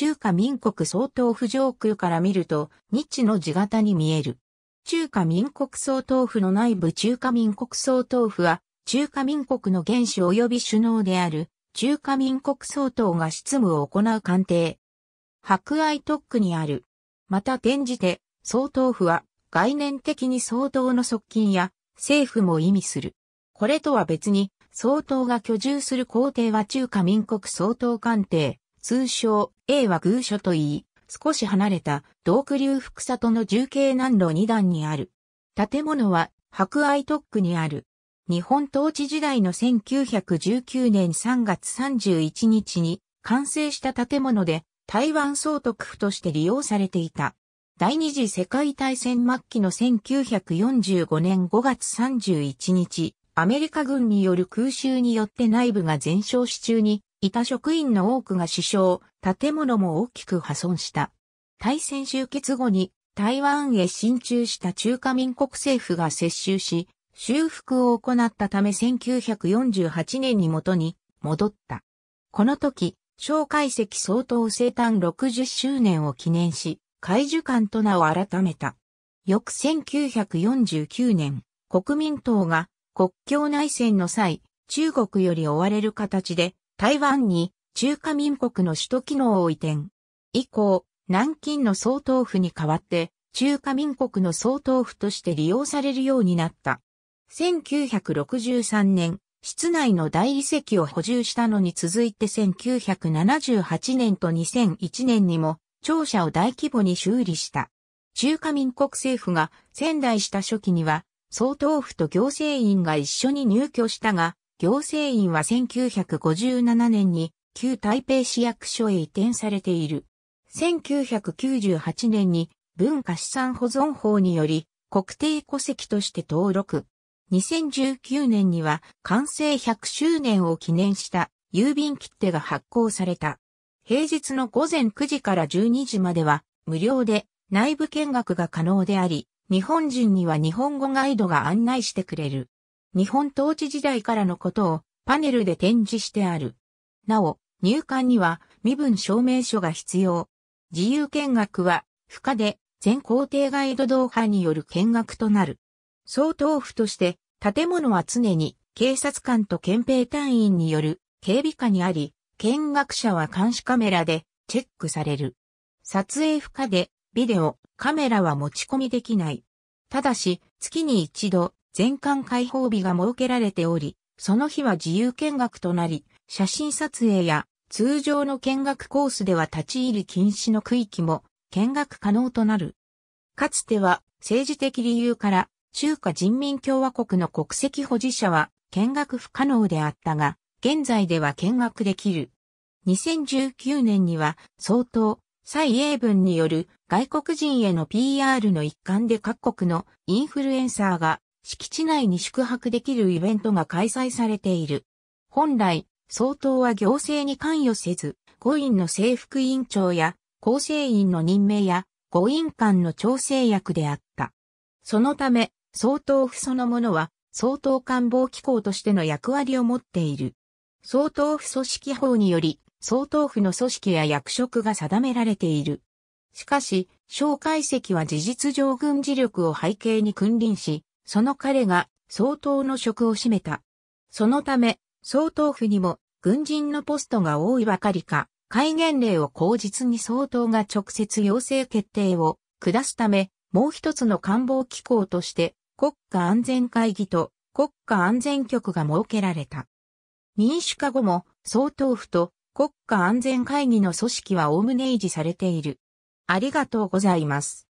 中華民国総統府上空から見ると、日の字型に見える。中華民国総統府の内部中華民国総統府は、中華民国の元首及び首脳である、中華民国総統が執務を行う官邸。博愛特区にある。また転じて、総統府は概念的に総統の側近や政府も意味する。これとは別に、総統が居住する皇帝は中華民国総統官邸、通称 A は偶所といい、少し離れた道区流福里の重慶南路2段にある。建物は博愛特区にある。日本統治時代の1919年3月31日に完成した建物で台湾総督府として利用されていた。第二次世界大戦末期の1945年5月31日、アメリカ軍による空襲によって内部が全焼し中にいた職員の多くが死傷、建物も大きく破損した。大戦終結後に台湾へ進駐した中華民国政府が接収し、修復を行ったため1948年に元に戻った。この時、蒋介石総統生誕60周年を記念し、海樹館と名を改めた。翌1949年、国民党が国境内戦の際、中国より追われる形で台湾に中華民国の首都機能を移転。以降、南京の総統府に代わって、中華民国の総統府として利用されるようになった。1963年、室内の大理石を補充したのに続いて1978年と2001年にも庁舎を大規模に修理した。中華民国政府が仙台した初期には総統府と行政院が一緒に入居したが、行政院は1957年に旧台北市役所へ移転されている。1998年に文化資産保存法により国定戸籍として登録。2019年には完成100周年を記念した郵便切手が発行された。平日の午前9時から12時までは無料で内部見学が可能であり、日本人には日本語ガイドが案内してくれる。日本統治時代からのことをパネルで展示してある。なお、入館には身分証明書が必要。自由見学は、不可で全校程ガイド同伴による見学となる。総統府として、建物は常に警察官と憲兵隊員による警備下にあり、見学者は監視カメラでチェックされる。撮影不可で、ビデオ、カメラは持ち込みできない。ただし、月に一度、全館開放日が設けられており、その日は自由見学となり、写真撮影や通常の見学コースでは立ち入り禁止の区域も見学可能となる。かつては政治的理由から中華人民共和国の国籍保持者は見学不可能であったが、現在では見学できる。2019年には相当蔡英文による外国人への PR の一環で各国のインフルエンサーが敷地内に宿泊できるイベントが開催されている。本来、総統は行政に関与せず、五院の制服委員長や、構成員の任命や、五院間の調整役であった。そのため、総統府そのものは、総統官房機構としての役割を持っている。総統府組織法により、総統府の組織や役職が定められている。しかし、蒋介石は事実上軍事力を背景に君臨し、その彼が総統の職を占めた。そのため、総統府にも軍人のポストが多いばかりか、戒厳令を口実に総統が直接要請決定を下すため、もう一つの官房機構として国家安全会議と国家安全局が設けられた。民主化後も総統府と国家安全会議の組織は概ね維持されている。ありがとうございます。